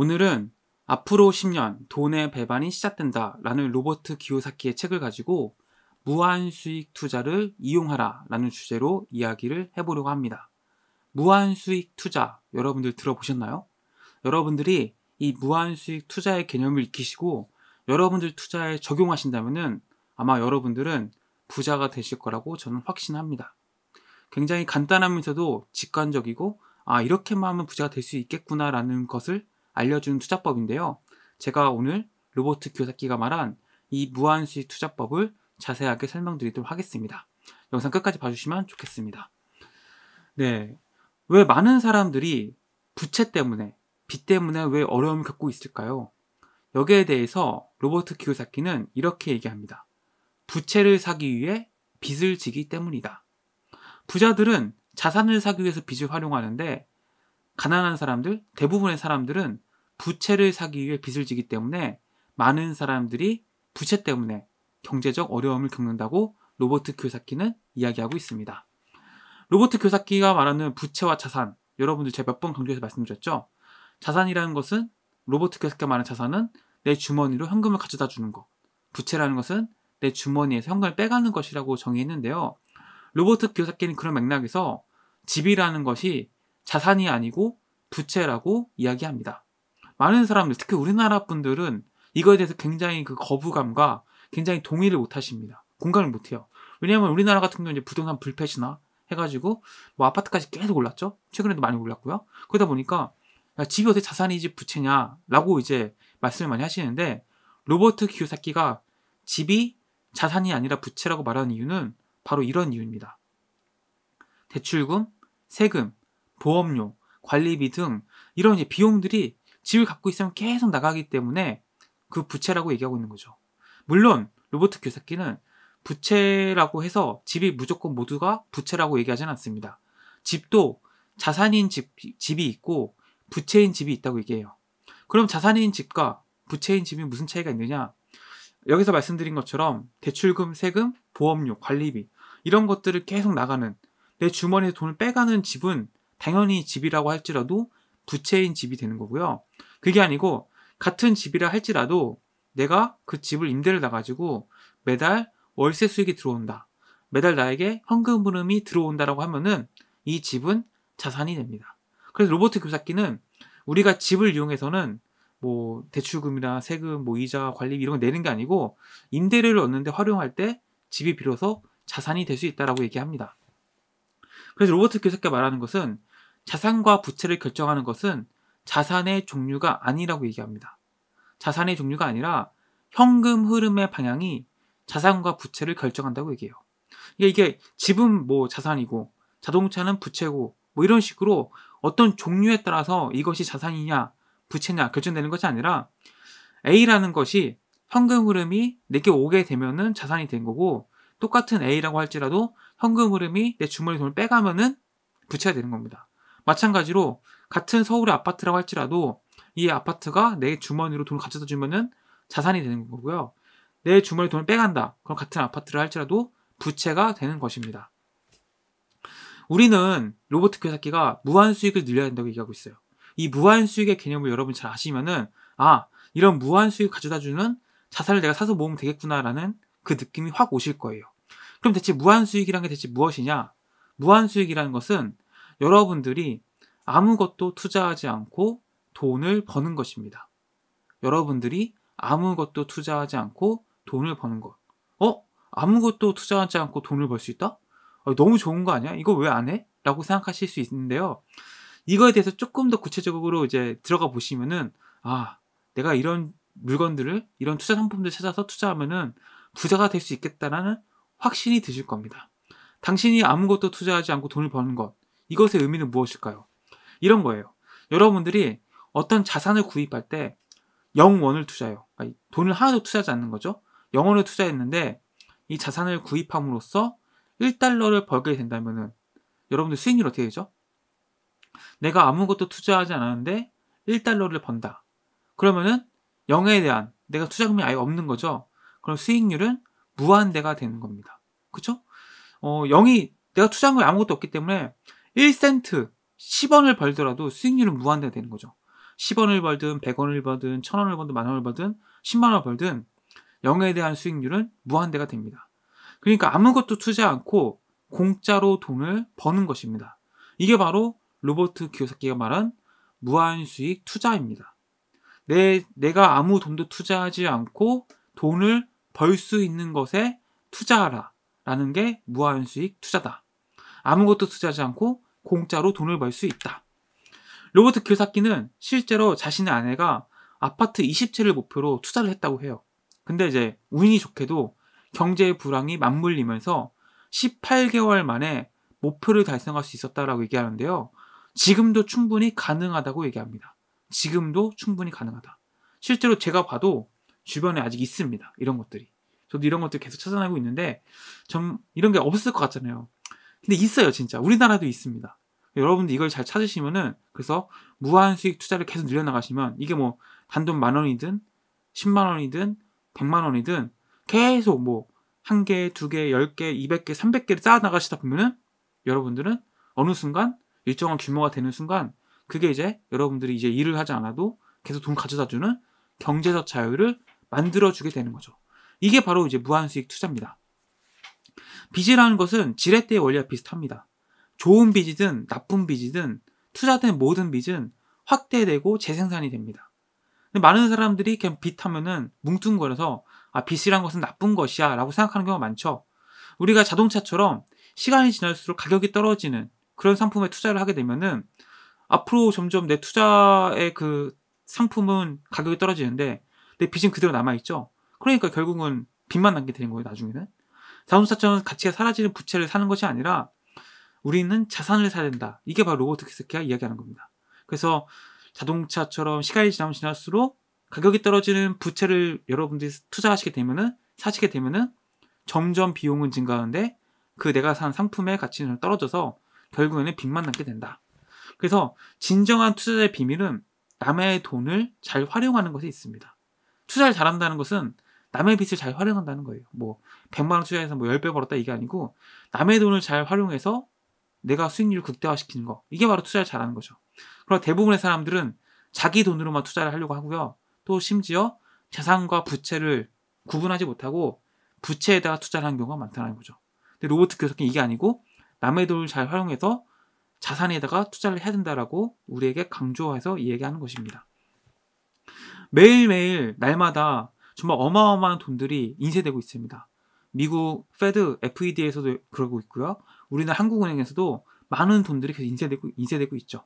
오늘은 앞으로 10년 돈의 배반이 시작된다 라는 로버트 기요사키의 책을 가지고 무한 수익 투자를 이용하라 라는 주제로 이야기를 해보려고 합니다. 무한 수익 투자 여러분들 들어보셨나요? 여러분들이 이 무한 수익 투자의 개념을 익히시고 여러분들 투자에 적용하신다면 아마 여러분들은 부자가 되실 거라고 저는 확신합니다. 굉장히 간단하면서도 직관적이고 아 이렇게만 하면 부자가 될 수 있겠구나라는 것을 알려주는 투자법인데요. 제가 오늘 로버트 교사키가 말한 이 무한수익 투자법을 자세하게 설명드리도록 하겠습니다. 영상 끝까지 봐주시면 좋겠습니다. 네. 왜 많은 사람들이 부채 때문에, 빚 때문에 왜 어려움을 겪고 있을까요? 여기에 대해서 로버트 키요사키는 이렇게 얘기합니다. 부채를 사기 위해 빚을 지기 때문이다. 부자들은 자산을 사기 위해서 빚을 활용하는데 가난한 사람들, 대부분의 사람들은 부채를 사기 위해 빚을 지기 때문에 많은 사람들이 부채 때문에 경제적 어려움을 겪는다고 로버트 교사키는 이야기하고 있습니다. 로버트 교사키가 말하는 부채와 자산, 여러분들 제가 몇 번 강조해서 말씀드렸죠? 자산이라는 것은 로버트 교사키가 말하는 자산은 내 주머니로 현금을 가져다 주는 것, 부채라는 것은 내 주머니에서 현금을 빼가는 것이라고 정의했는데요. 로버트 교사키는 그런 맥락에서 집이라는 것이 자산이 아니고 부채라고 이야기합니다. 많은 사람들, 특히 우리나라 분들은 이거에 대해서 굉장히 그 거부감과 굉장히 동의를 못 하십니다. 공감을 못 해요. 왜냐하면 우리나라 같은 경우는 이제 부동산 불패시나 해가지고 뭐 아파트까지 계속 올랐죠. 최근에도 많이 올랐고요. 그러다 보니까 야, 집이 어떻 자산이지 부채냐라고 이제 말씀을 많이 하시는데 로버트 기요사키가 집이 자산이 아니라 부채라고 말하는 이유는 바로 이런 이유입니다. 대출금, 세금, 보험료, 관리비 등 이런 이제 비용들이 집을 갖고 있으면 계속 나가기 때문에 그 부채라고 얘기하고 있는 거죠. 물론 로버트 교사키는 부채라고 해서 집이 무조건 모두가 부채라고 얘기하지는 않습니다. 집도 자산인 집, 집이 있고 부채인 집이 있다고 얘기해요. 그럼 자산인 집과 부채인 집이 무슨 차이가 있느냐? 여기서 말씀드린 것처럼 대출금, 세금, 보험료, 관리비 이런 것들을 계속 나가는 내 주머니에서 돈을 빼가는 집은 당연히 집이라고 할지라도 부채인 집이 되는 거고요. 그게 아니고 같은 집이라 할지라도 내가 그 집을 임대를 나가지고 매달 월세 수익이 들어온다. 매달 나에게 현금 흐름이 들어온다라고 하면은 이 집은 자산이 됩니다. 그래서 로버트 교사기는 우리가 집을 이용해서는 뭐 대출금이나 세금, 뭐 이자, 관리 이런 거 내는 게 아니고 임대료를 얻는데 활용할 때 집이 비로소 자산이 될 수 있다라고 얘기합니다. 그래서 로버트 교사께 말하는 것은 자산과 부채를 결정하는 것은 자산의 종류가 아니라고 얘기합니다. 자산의 종류가 아니라 현금 흐름의 방향이 자산과 부채를 결정한다고 얘기해요. 그러니까 이게 집은 뭐 자산이고 자동차는 부채고 뭐 이런 식으로 어떤 종류에 따라서 이것이 자산이냐 부채냐 결정되는 것이 아니라 A라는 것이 현금 흐름이 내게 오게 되면은 자산이 된 거고 똑같은 A라고 할지라도 현금 흐름이 내 주머니 돈을 빼가면은 부채가 되는 겁니다. 마찬가지로 같은 서울의 아파트라고 할지라도 이 아파트가 내 주머니로 돈을 가져다 주면은 자산이 되는 거고요. 내 주머니 돈을 빼간다. 그럼 같은 아파트를 할지라도 부채가 되는 것입니다. 우리는 로버트 교사키가 무한 수익을 늘려야 된다고 얘기하고 있어요. 이 무한 수익의 개념을 여러분 잘 아시면은 아 이런 무한 수익 가져다 주는 자산을 내가 사서 모으면 되겠구나라는 그 느낌이 확 오실 거예요. 그럼 대체 무한 수익이란 게 대체 무엇이냐? 무한 수익이라는 것은 여러분들이 아무것도 투자하지 않고 돈을 버는 것입니다. 여러분들이 아무것도 투자하지 않고 돈을 버는 것. 어? 아무것도 투자하지 않고 돈을 벌 수 있다? 어, 너무 좋은 거 아니야? 이거 왜 안 해? 라고 생각하실 수 있는데요. 이거에 대해서 조금 더 구체적으로 이제 들어가 보시면은, 아, 내가 이런 물건들을, 이런 투자 상품들 찾아서 투자하면은 부자가 될 수 있겠다라는 확신이 드실 겁니다. 당신이 아무것도 투자하지 않고 돈을 버는 것. 이것의 의미는 무엇일까요? 이런 거예요. 여러분들이 어떤 자산을 구입할 때 0원을 투자해요. 그러니까 돈을 하나도 투자하지 않는 거죠. 0원을 투자했는데 이 자산을 구입함으로써 1달러를 벌게 된다면 여러분들 수익률 어떻게 되죠? 내가 아무것도 투자하지 않았는데 1달러를 번다. 그러면은 0에 대한 내가 투자금이 아예 없는 거죠. 그럼 수익률은 무한대가 되는 겁니다. 그쵸? 어, 0이 내가 투자한 거에 아무것도 없기 때문에 1센트 10원을 벌더라도 수익률은 무한대가 되는 거죠. 10원을 벌든 100원을 벌든 1000원을 벌든 만원을 벌든 10만원을 벌든 0에 대한 수익률은 무한대가 됩니다. 그러니까 아무것도 투자 않고 공짜로 돈을 버는 것입니다. 이게 바로 로버트 기요사키가 말한 무한 수익 투자입니다. 내, 내가 아무 돈도 투자하지 않고 돈을 벌 수 있는 것에 투자하라. 라는 게 무한 수익 투자다. 아무것도 투자하지 않고 공짜로 돈을 벌 수 있다. 로버트 기요사키는 실제로 자신의 아내가 아파트 20채를 목표로 투자를 했다고 해요. 근데 이제 운이 좋게도 경제의 불황이 맞물리면서 18개월 만에 목표를 달성할 수 있었다라고 얘기하는데요. 지금도 충분히 가능하다고 얘기합니다. 지금도 충분히 가능하다. 실제로 제가 봐도 주변에 아직 있습니다. 이런 것들이. 저도 이런 것들 계속 찾아내고 있는데 전 이런 게 없을 것 같잖아요. 근데 있어요, 진짜. 우리나라도 있습니다. 여러분들 이걸 잘 찾으시면은 그래서 무한 수익 투자를 계속 늘려나가시면 이게 뭐 단돈 만 원이든 10만 원이든 100만 원이든 계속 뭐 한 개, 두 개, 열개 200개, 300개를 쌓아 나가시다 보면은 여러분들은 어느 순간 일정한 규모가 되는 순간 그게 이제 여러분들이 이제 일을 하지 않아도 계속 돈 가져다 주는 경제적 자유를 만들어 주게 되는 거죠. 이게 바로 이제 무한 수익 투자입니다. 빚이라는 것은 지렛대의 원리와 비슷합니다. 좋은 빚이든 나쁜 빚이든 투자된 모든 빚은 확대되고 재생산이 됩니다. 많은 사람들이 그냥 빚 하면은 뭉뚱거려서 아, 빚이란 것은 나쁜 것이야 라고 생각하는 경우가 많죠. 우리가 자동차처럼 시간이 지날수록 가격이 떨어지는 그런 상품에 투자를 하게 되면은 앞으로 점점 내 투자의 그 상품은 가격이 떨어지는데 내 빚은 그대로 남아있죠. 그러니까 결국은 빚만 남게 되는 거예요, 나중에는. 자동차처럼 가치가 사라지는 부채를 사는 것이 아니라 우리는 자산을 사야 된다. 이게 바로 로버트 키스키가 이야기하는 겁니다. 그래서 자동차처럼 시간이 지나면 지날수록 가격이 떨어지는 부채를 여러분들이 투자하시게 되면은 사시게 되면은 점점 비용은 증가하는데 그 내가 산 상품의 가치는 떨어져서 결국에는 빚만 남게 된다. 그래서 진정한 투자의 비밀은 남의 돈을 잘 활용하는 것에 있습니다. 투자를 잘한다는 것은 남의 빚을 잘 활용한다는 거예요. 뭐 100만 원 투자해서 뭐 10배 벌었다 이게 아니고 남의 돈을 잘 활용해서 내가 수익률을 극대화시키는 거. 이게 바로 투자를 잘하는 거죠. 그러나 대부분의 사람들은 자기 돈으로만 투자를 하려고 하고요. 또 심지어 재산과 부채를 구분하지 못하고 부채에다가 투자를 하는 경우가 많다는 거죠. 근데 로버트 교수님 이게 아니고 남의 돈을 잘 활용해서 자산에다가 투자를 해야 된다라고 우리에게 강조해서 이야기하는 것입니다. 매일매일 날마다 정말 어마어마한 돈들이 인쇄되고 있습니다. 미국 페드 FED에서도 그러고 있고요. 우리나라 한국은행에서도 많은 돈들이 계속 인쇄되고 인쇄되고 있죠.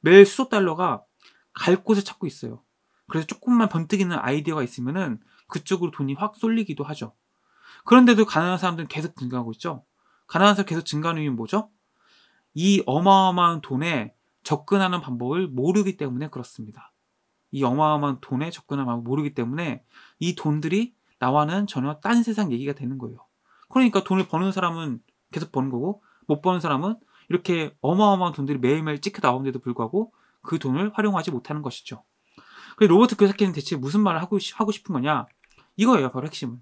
매일 수소 달러가 갈 곳을 찾고 있어요. 그래서 조금만 번뜩이는 아이디어가 있으면은 그쪽으로 돈이 확 쏠리기도 하죠. 그런데도 가난한 사람들은 계속 증가하고 있죠. 가난한 사람 계속 증가하는 이유는 뭐죠? 이 어마어마한 돈에 접근하는 방법을 모르기 때문에 그렇습니다. 이 어마어마한 돈에 접근할 방법 모르기 때문에 이 돈들이 나와는 전혀 딴 세상 얘기가 되는 거예요. 그러니까 돈을 버는 사람은 계속 버는 거고 못 버는 사람은 이렇게 어마어마한 돈들이 매일매일 찍혀 나오는데도 불구하고 그 돈을 활용하지 못하는 것이죠. 로버트 교사키는 대체 무슨 말을 하고, 하고 싶은 거냐? 이거예요, 바로 핵심은.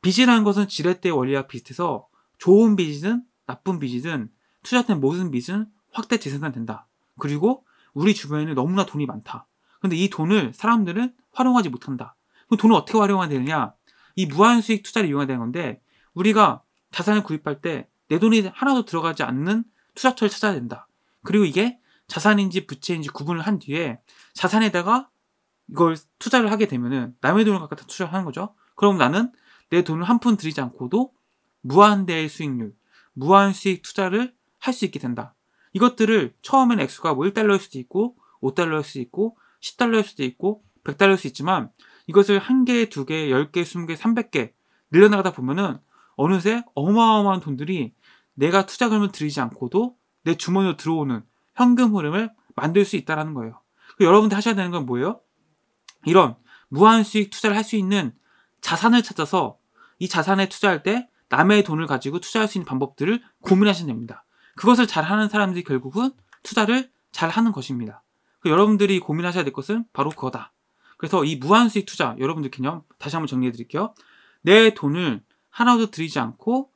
빚이라는 것은 지렛대 원리와 비슷해서 좋은 빚이든 나쁜 빚이든 투자된 모든 빚은 확대 재생산 된다. 그리고 우리 주변에는 너무나 돈이 많다. 근데 이 돈을 사람들은 활용하지 못한다. 그럼 돈을 어떻게 활용해야 되느냐? 이 무한 수익 투자를 이용해야 되는 건데 우리가 자산을 구입할 때 내 돈이 하나도 들어가지 않는 투자처를 찾아야 된다. 그리고 이게 자산인지 부채인지 구분을 한 뒤에 자산에다가 이걸 투자를 하게 되면은 남의 돈을 갖다 투자 하는 거죠. 그럼 나는 내 돈을 한 푼 들이지 않고도 무한대의 수익률, 무한 수익 투자를 할 수 있게 된다. 이것들을 처음엔 액수가 뭐 1달러일 수도 있고 5달러일 수도 있고 10달러일 수도 있고 100달러일 수 있지만 이것을 한 개, 두 개, 열 개, 스무 개, 삼백 개 늘려나가다 보면은 어느새 어마어마한 돈들이 내가 투자금을 들이지 않고도 내 주머니로 들어오는 현금 흐름을 만들 수 있다라는 거예요. 여러분들 하셔야 되는 건 뭐예요? 이런 무한 수익 투자를 할 수 있는 자산을 찾아서 이 자산에 투자할 때 남의 돈을 가지고 투자할 수 있는 방법들을 고민하시면 됩니다. 그것을 잘 하는 사람들이 결국은 투자를 잘 하는 것입니다. 그 여러분들이 고민하셔야 될 것은 바로 그거다. 그래서 이 무한수익 투자 여러분들 개념 다시 한번 정리해 드릴게요. 내 돈을 하나도 들이지 않고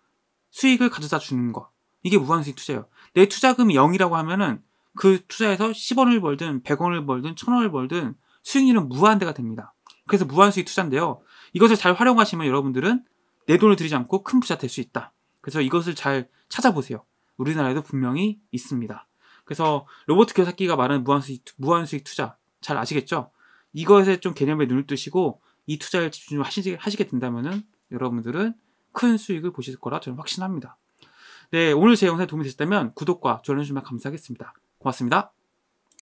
수익을 가져다 주는 거. 이게 무한수익 투자예요. 내 투자금이 0이라고 하면은 그 투자에서 10원을 벌든 100원을 벌든 1000원을 벌든 수익률은 무한대가 됩니다. 그래서 무한수익 투자인데요. 이것을 잘 활용하시면 여러분들은 내 돈을 들이지 않고 큰 부자 될 수 있다. 그래서 이것을 잘 찾아보세요. 우리나라에도 분명히 있습니다. 그래서 로버트 교사키가 말하는 무한수익, 무한수익 투자 잘 아시겠죠? 이것에 좀 개념에 눈을 뜨시고 이 투자를 집중 하시게, 하시게 된다면은 여러분들은 큰 수익을 보실 거라 저는 확신합니다. 네, 오늘 제영상에 도움이 되셨다면 구독과 좋아요 주시면 감사하겠습니다. 고맙습니다.